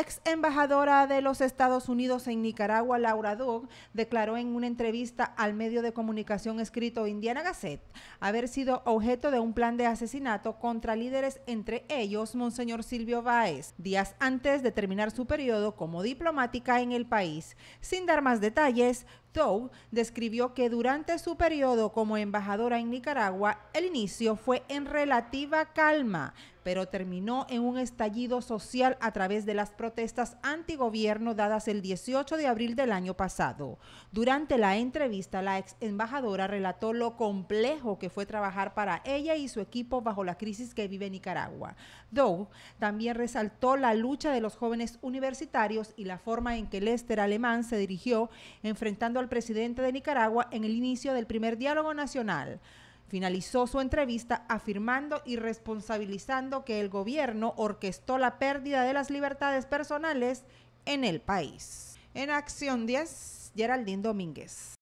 ex embajadora de los Estados Unidos en Nicaragua, Laura Doug, declaró en una entrevista al medio de comunicación escrito Indiana Gazette haber sido objeto de un plan de asesinato contra líderes, entre ellos Monseñor Silvio Báez, días antes de terminar su periodo como diplomática en el país. Sin dar más detalles, Dow describió que durante su periodo como embajadora en Nicaragua, el inicio fue en relativa calma, pero terminó en un estallido social a través de las protestas antigobierno dadas el 18 de abril del año pasado. Durante la entrevista, la ex embajadora relató lo complejo que fue trabajar para ella y su equipo bajo la crisis que vive Nicaragua. Dow también resaltó la lucha de los jóvenes universitarios y la forma en que Lester Alemán se dirigió enfrentando al presidente de Nicaragua en el inicio del primer diálogo nacional. Finalizó su entrevista afirmando y responsabilizando que el gobierno orquestó la pérdida de las libertades personales en el país. En Acción 10, Geraldine Domínguez.